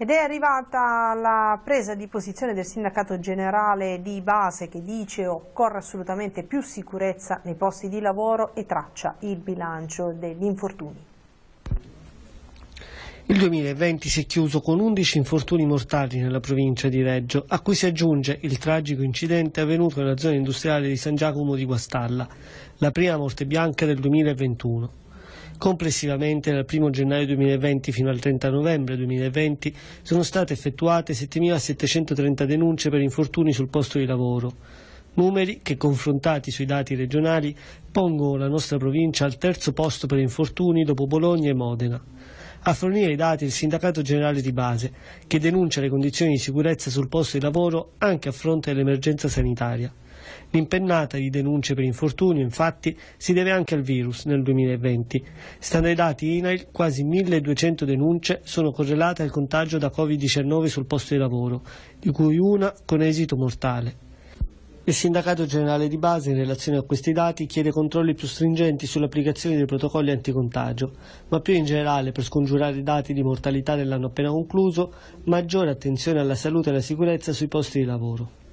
Ed è arrivata la presa di posizione del sindacato generale di base che dice occorre assolutamente più sicurezza nei posti di lavoro e traccia il bilancio degli infortuni. Il 2020 si è chiuso con 11 infortuni mortali nella provincia di Reggio, a cui si aggiunge il tragico incidente avvenuto nella zona industriale di San Giacomo di Guastalla, la prima morte bianca del 2021. Complessivamente dal 1 gennaio 2020 fino al 30 novembre 2020 sono state effettuate 7.730 denunce per infortuni sul posto di lavoro, numeri che confrontati sui dati regionali pongono la nostra provincia al terzo posto per infortuni dopo Bologna e Modena. A fornire i dati il Sindacato Generale di Base, che denuncia le condizioni di sicurezza sul posto di lavoro anche a fronte dell'emergenza sanitaria. L'impennata di denunce per infortunio, infatti, si deve anche al virus nel 2020. Stando ai dati INAIL, quasi 1200 denunce sono correlate al contagio da Covid-19 sul posto di lavoro, di cui una con esito mortale. Il sindacato generale di base, in relazione a questi dati, chiede controlli più stringenti sull'applicazione dei protocolli anticontagio, ma più in generale, per scongiurare i dati di mortalità dell'anno appena concluso, maggiore attenzione alla salute e alla sicurezza sui posti di lavoro.